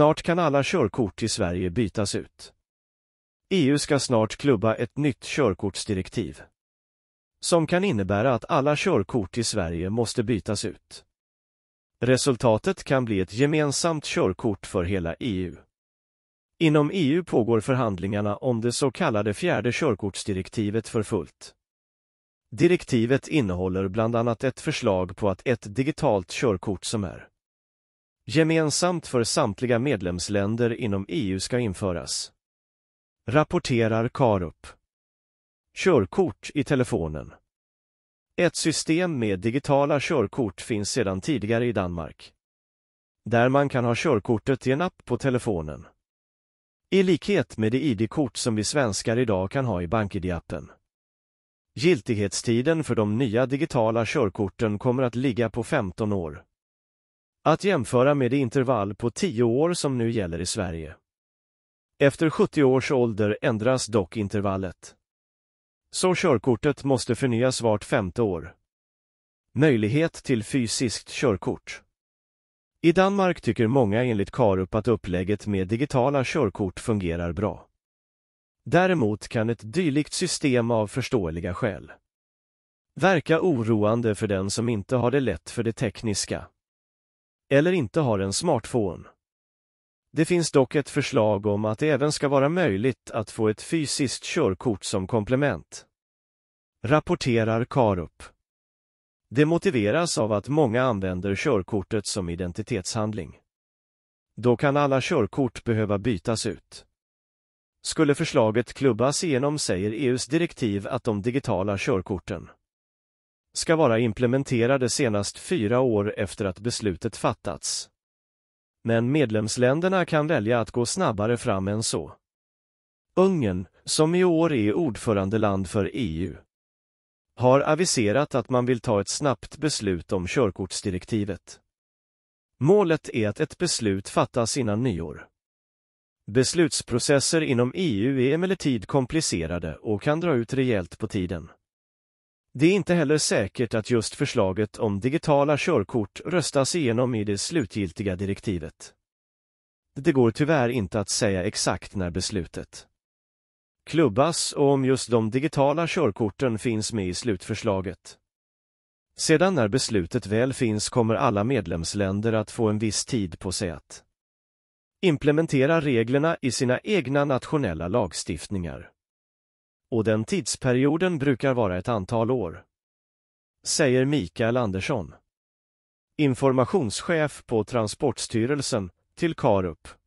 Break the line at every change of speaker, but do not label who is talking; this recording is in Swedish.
Snart kan alla körkort i Sverige bytas ut. EU ska snart klubba ett nytt körkortsdirektiv. Som kan innebära att alla körkort i Sverige måste bytas ut. Resultatet kan bli ett gemensamt körkort för hela EU. Inom EU pågår förhandlingarna om det så kallade fjärde körkortsdirektivet för fullt. Direktivet innehåller bland annat ett förslag på att ett digitalt körkort som är gemensamt för samtliga medlemsländer inom EU ska införas. Rapporterar Karup. Körkort i telefonen. Ett system med digitala körkort finns sedan tidigare i Danmark. Där man kan ha körkortet i en app på telefonen. I likhet med det ID-kort som vi svenskar idag kan ha i BankID-appen. Giltighetstiden för de nya digitala körkorten kommer att ligga på 15 år. Att jämföra med det intervall på 10 år som nu gäller i Sverige. Efter 70 års ålder ändras dock intervallet. Så körkortet måste förnyas vart femte år. Möjlighet till fysiskt körkort. I Danmark tycker många enligt Karup att upplägget med digitala körkort fungerar bra. Däremot kan ett dylikt system av förståeliga skäl verka oroande för den som inte har det lätt för det tekniska eller inte har en smartphone. Det finns dock ett förslag om att det även ska vara möjligt att få ett fysiskt körkort som komplement. Rapporterar Karup. Det motiveras av att många använder körkortet som identitetshandling. Då kan alla körkort behöva bytas ut. Skulle förslaget klubbas igenom säger EUs direktiv att de digitala körkorten ska vara implementerade senast fyra år efter att beslutet fattats. Men medlemsländerna kan välja att gå snabbare fram än så. Ungern, som i år är ordförandeland för EU, har aviserat att man vill ta ett snabbt beslut om körkortsdirektivet. Målet är att ett beslut fattas innan nyår. Beslutsprocesser inom EU är emellertid komplicerade och kan dra ut rejält på tiden. Det är inte heller säkert att just förslaget om digitala körkort röstas igenom i det slutgiltiga direktivet. Det går tyvärr inte att säga exakt när beslutet klubbas och om just de digitala körkorten finns med i slutförslaget. Sedan när beslutet väl finns kommer alla medlemsländer att få en viss tid på sig att implementera reglerna i sina egna nationella lagstiftningar. Och den tidsperioden brukar vara ett antal år. Säger Mikael Andersson, informationschef på Transportstyrelsen, till Karup.